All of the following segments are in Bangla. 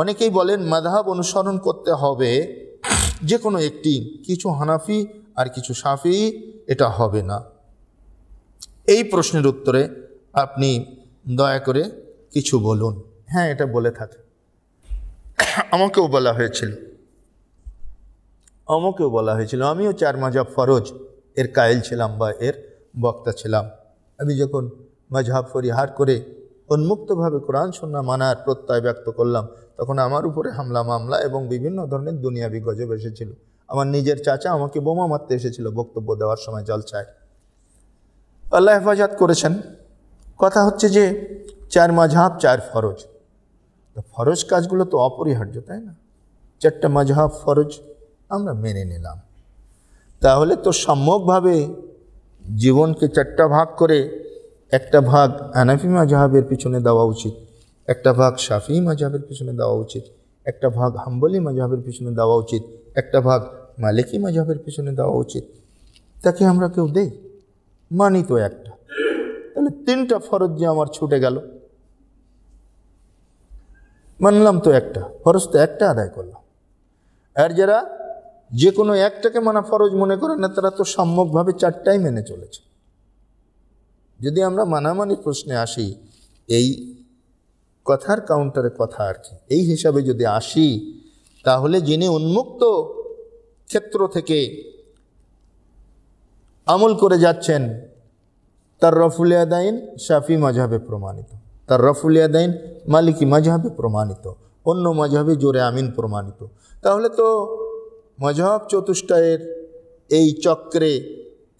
অনেকেই বলেন মাধাব অনুসরণ করতে হবে যে কোনো একটি কিছু হানাফি আর কিছু সাফি এটা হবে না এই প্রশ্নের উত্তরে আপনি দয়া করে কিছু বলুন হ্যাঁ এটা বলে থাকে আমাকেও বলা হয়েছিল আমাকেও বলা হয়েছিল আমিও চার মাজাব ফরজ এর কায়েল ছিলাম বা এর বক্তা ছিলাম আমি যখন মাঝহাব ফরিহার করে উন্মুক্তভাবে কোরআন সন্না মানার প্রত্যয় ব্যক্ত করলাম তখন আমার উপরে হামলা মামলা এবং বিভিন্ন ধরনের দুনিয়াবি গজব এসেছিল আমার নিজের চাচা আমাকে বোমা মারতে এসেছিল বক্তব্য দেওয়ার সময় চায় আল্লাহ হেফাজত করেছেন কথা হচ্ছে যে চার মাঝহাব চার ফরজ ফরজ কাজগুলো তো অপরিহার্য তাই না চারটা মাঝহাব ফরজ আমরা মেনে নিলাম তাহলে তো সম্যকভাবে জীবনকে চারটা ভাগ করে একটা ভাগ আনাফি মাজাহাবের পিছনে দেওয়া উচিত একটা ভাগ শাফি মাজাহাবের পিছনে দেওয়া উচিত একটা ভাগ হাম্বলি মাজাহাবের পিছনে দেওয়া উচিত একটা ভাগ মালিকি মাজাহাবের পিছনে দেওয়া উচিত তাকে আমরা কেউ দেই মানি তো একটা তাহলে তিনটা ফরজ যে আমার ছুটে গেল মানলাম তো একটা ফরজ তো একটা আদায় করলাম আর যারা যে কোনো একটাকে মানা ফরজ মনে করে না তারা তো সাম্যকভাবে চারটাই মেনে চলেছে যদি আমরা মানামানি প্রশ্নে আসি এই কথার কাউন্টারে কথা আর কি এই হিসাবে যদি আসি তাহলে যিনি উন্মুক্ত ক্ষেত্র থেকে আমল করে যাচ্ছেন তার রফুলিয়া দাইন শাফি মাঝাবে প্রমাণিত তার রফুলিয়া দাইন মালিকি মাঝাবে প্রমাণিত অন্য মাঝাবে জোরে আমিন প্রমাণিত তাহলে তো মজাব চতুষ্টায়ের এই চক্রে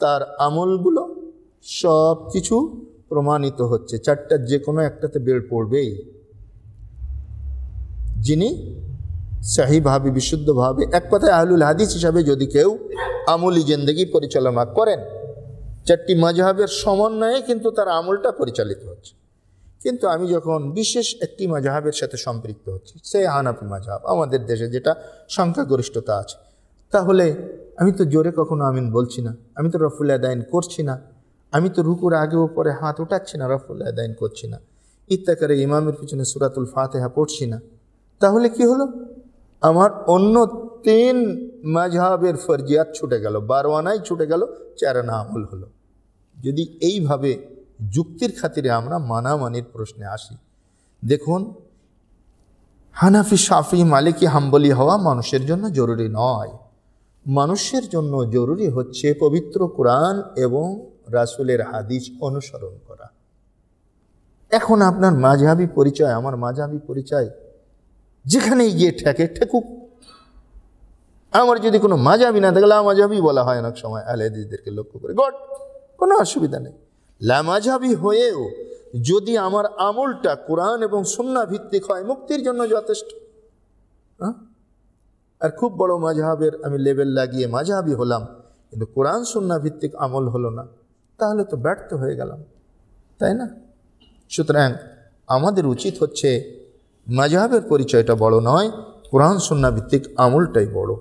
তার আমলগুলো সব কিছু প্রমাণিত হচ্ছে চারটার যে কোনো একটাতে বের পড়বেই যিনি সাহিভাবে বিশুদ্ধভাবে এক কথায় আহলুল হাদিস হিসাবে যদি কেউ আমলি জিন্দগি পরিচালনা করেন চারটি মাঝহাবের সমন্বয়ে কিন্তু তার আমলটা পরিচালিত হচ্ছে কিন্তু আমি যখন বিশেষ একটি মাঝহাবের সাথে সম্পৃক্ত হচ্ছি সে হানাফি মাঝহাব আমাদের দেশে যেটা সংখ্যাগরিষ্ঠতা আছে তাহলে আমি তো জোরে কখনো আমিন বলছি না আমি তো রফুল আদায়ন করছি না আমি তো রুকুর আগে ও পরে হাত উঠাচ্ছি না রফুল আদায়ন করছি না ইত্যাকারে ইমামের পিছনে সুরাতুল ফাতেহা পড়ছি না তাহলে কি হলো আমার অন্য তিন মাঝহের ফরজিয়াত ছুটে গেল বারোয়ানাই ছুটে গেল চারানা আমল হলো যদি এইভাবে যুক্তির খাতিরে আমরা মানামানির প্রশ্নে আসি দেখুন হানাফি সাফি মালিকি হাম্বলি হওয়া মানুষের জন্য জরুরি নয় মানুষের জন্য জরুরি হচ্ছে পবিত্র কোরআন এবং রাসুলের হাদিস অনুসরণ করা এখন আপনার মাঝহাবি পরিচয় আমার মাঝাবি পরিচয় যেখানেই গিয়ে ঠেকে ঠেকুক আমার যদি কোনো মাঝাবি না থাকে লামাঝাবি বলা হয় অনেক সময় আলেদিদেরকে লক্ষ্য করে গড কোনো অসুবিধা নেই লামাঝাবি হয়েও যদি আমার আমলটা কোরআন এবং সন্না ভিত্তিক হয় মুক্তির জন্য যথেষ্ট আর খুব বড় মাঝহাবের আমি লেবেল লাগিয়ে মাঝহাবি হলাম কিন্তু কোরআন সন্না ভিত্তিক আমল হলো না তাহলে তো ব্যর্থ হয়ে গেলাম তাই না সুতরাং আমাদের উচিত হচ্ছে মাঝহাবের পরিচয়টা বড় নয় কোরআন সন্না ভিত্তিক আমলটাই বড়